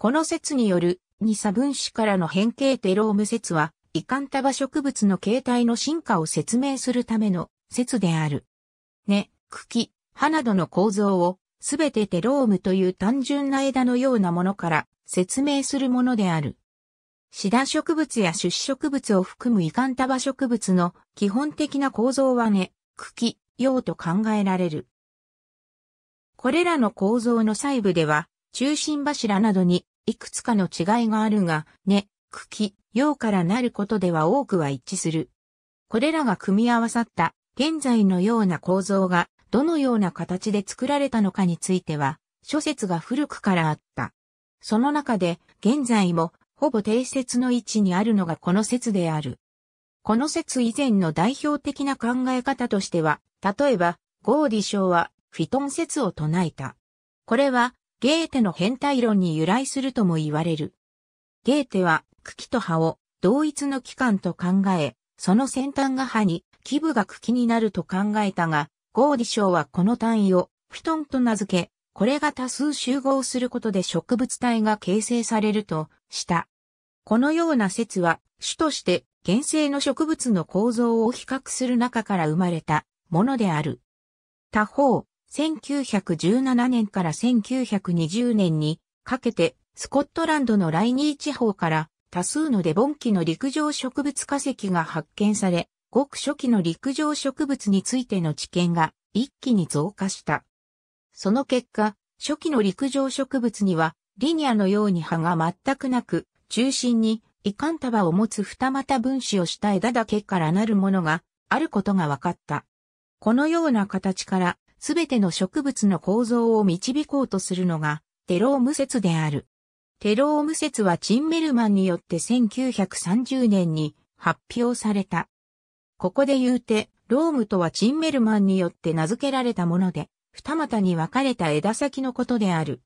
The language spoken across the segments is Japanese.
この説による二差分子からの変形テローム説は、イカンタバ植物の形態の進化を説明するための説である。根、ね、茎、葉などの構造を、すべてテロームという単純な枝のようなものから説明するものである。シダ植物や種子植物を含むイカンタバ植物の基本的な構造は根、茎、葉と考えられる。これらの構造の細部では、中心柱などにいくつかの違いがあるが、根、茎、葉からなることでは多くは一致する。これらが組み合わさった現在のような構造がどのような形で作られたのかについては諸説が古くからあった。その中で現在もほぼ定説の位置にあるのがこの説である。この説以前の代表的な考え方としては、例えば、ゴーディショはフィトン説を唱えた。これはゲーテの変態論に由来するとも言われる。ゲーテは茎と葉を同一の器官と考え、その先端が葉に、基部が茎になると考えたが、ゴーディショーはこの単位をフィトンと名付け、これが多数集合することで植物体が形成されるとした。このような説は主として原生の植物の構造を比較する中から生まれたものである。他方、1917年から1920年にかけてスコットランドのライニー地方から多数のデボン期の陸上植物化石が発見され、ごく初期の陸上植物についての知見が一気に増加した。その結果、初期の陸上植物にはリニアのように葉が全くなく、中心に遺憾束を持つ二股分子をした枝だけからなるものがあることが分かった。このような形からすべての植物の構造を導こうとするのが、テローム説である。テローム説はチンメルマンによって1930年に発表された。ここで言うて、ロームとはチンメルマンによって名付けられたもので、二股に分かれた枝先のことである。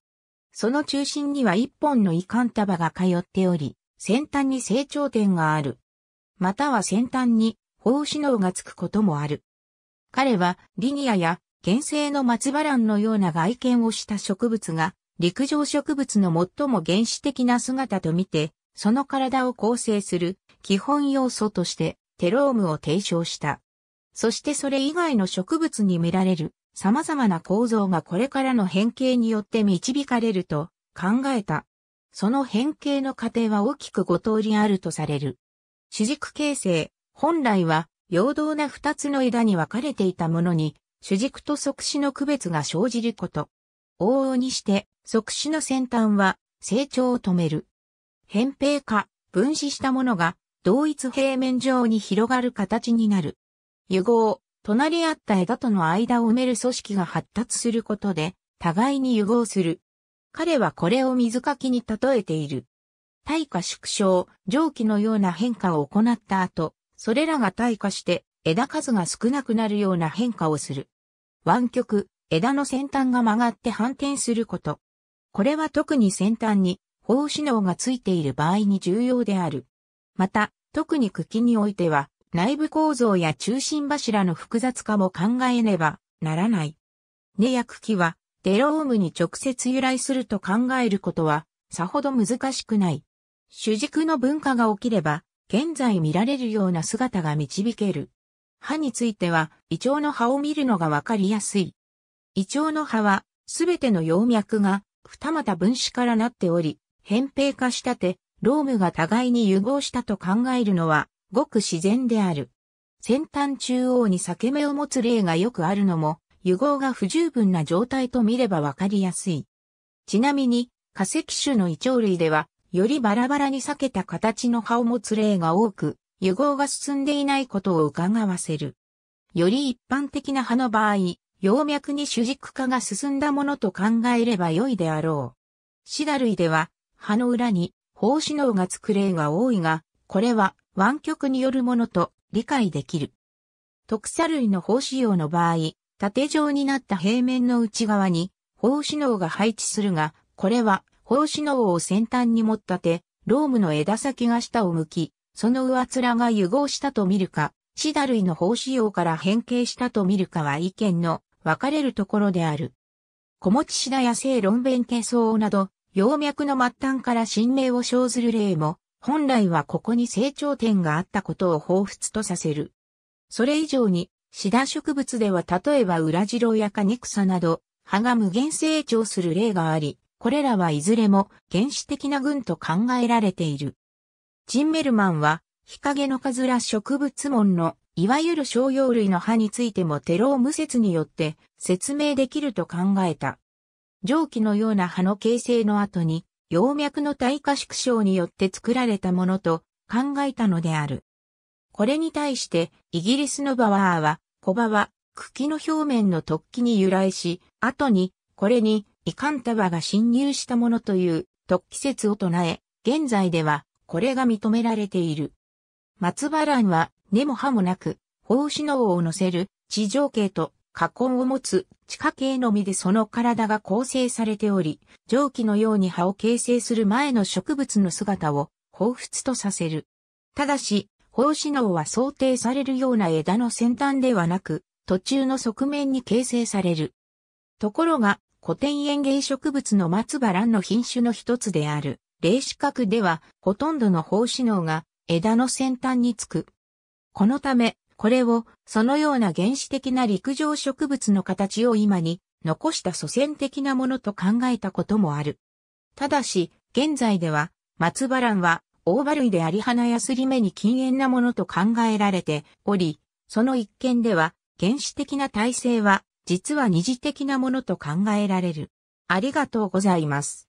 その中心には一本の遺憾束が通っており、先端に成長点がある。または先端に、胞子脳がつくこともある。彼は、リニアや原生の松原のような外見をした植物が、陸上植物の最も原始的な姿と見て、その体を構成する基本要素としてテロームを提唱した。そしてそれ以外の植物に見られる様々な構造がこれからの変形によって導かれると考えた。その変形の過程は大きく5通りあるとされる。主軸形成、本来は陽動な2つの枝に分かれていたものに主軸と即死の区別が生じること。往々にして、即死の先端は、成長を止める。扁平化、分子したものが、同一平面上に広がる形になる。融合、隣り合った枝との間を埋める組織が発達することで、互いに融合する。彼はこれを水かきに例えている。対価縮小、蒸気のような変化を行った後、それらが退化して枝数が少なくなるような変化をする。湾曲、枝の先端が曲がって反転すること。これは特に先端に砲子能がついている場合に重要である。また、特に茎においては、内部構造や中心柱の複雑化も考えねばならない。根や茎は、デロームに直接由来すると考えることは、さほど難しくない。主軸の文化が起きれば、現在見られるような姿が導ける。歯については、胃腸の葉を見るのがわかりやすい。胃腸の葉は、すべての葉脈が、二股分子からなっており、扁平化したて、ロームが互いに融合したと考えるのは、ごく自然である。先端中央に裂け目を持つ例がよくあるのも、融合が不十分な状態と見ればわかりやすい。ちなみに、化石種の胃腸類では、よりバラバラに裂けた形の葉を持つ例が多く、油合が進んでいないことを伺わせる。より一般的な葉の場合、葉脈に主軸化が進んだものと考えれば良いであろう。シダ類では、葉の裏に、胞子脳がつく例が多いが、これは湾曲によるものと理解できる。特砂類の胞子葉の場合、縦状になった平面の内側に、胞子脳が配置するが、これは、胞子脳を先端に持った手、ロームの枝先が下を向き、その上面が融合したと見るか、シダ類の胞子葉から変形したと見るかは意見の分かれるところである。小持ちシダや性論弁形相など、葉脈の末端から新名を生ずる例も、本来はここに成長点があったことを彷彿とさせる。それ以上に、シダ植物では例えば裏白やカニサなど、葉が無限成長する例があり、これらはいずれも原始的な群と考えられている。ジンメルマンは、日陰のカズラ植物門の、いわゆる商用類の葉についてもテローム説によって説明できると考えた。蒸気のような葉の形成の後に、葉脈の耐火縮小によって作られたものと考えたのである。これに対して、イギリスのバワーは、小葉は、茎の表面の突起に由来し、後に、これに、イカンタバが侵入したものという、突起説を唱え、現在では、これが認められている。松葉蘭は根も葉もなく、胞子脳を乗せる地上系と花根を持つ地下系のみでその体が構成されており、蒸気のように葉を形成する前の植物の姿を彷彿とさせる。ただし、胞子脳は想定されるような枝の先端ではなく、途中の側面に形成される。ところが、古典園芸植物の松葉蘭の品種の一つである。霊視角ではほとんどの胞子脳が枝の先端につく。このため、これをそのような原始的な陸上植物の形を今に残した祖先的なものと考えたこともある。ただし、現在では松葉蘭は大葉類であり花やすり目に禁煙なものと考えられており、その一見では原始的な体制は実は二次的なものと考えられる。ありがとうございます。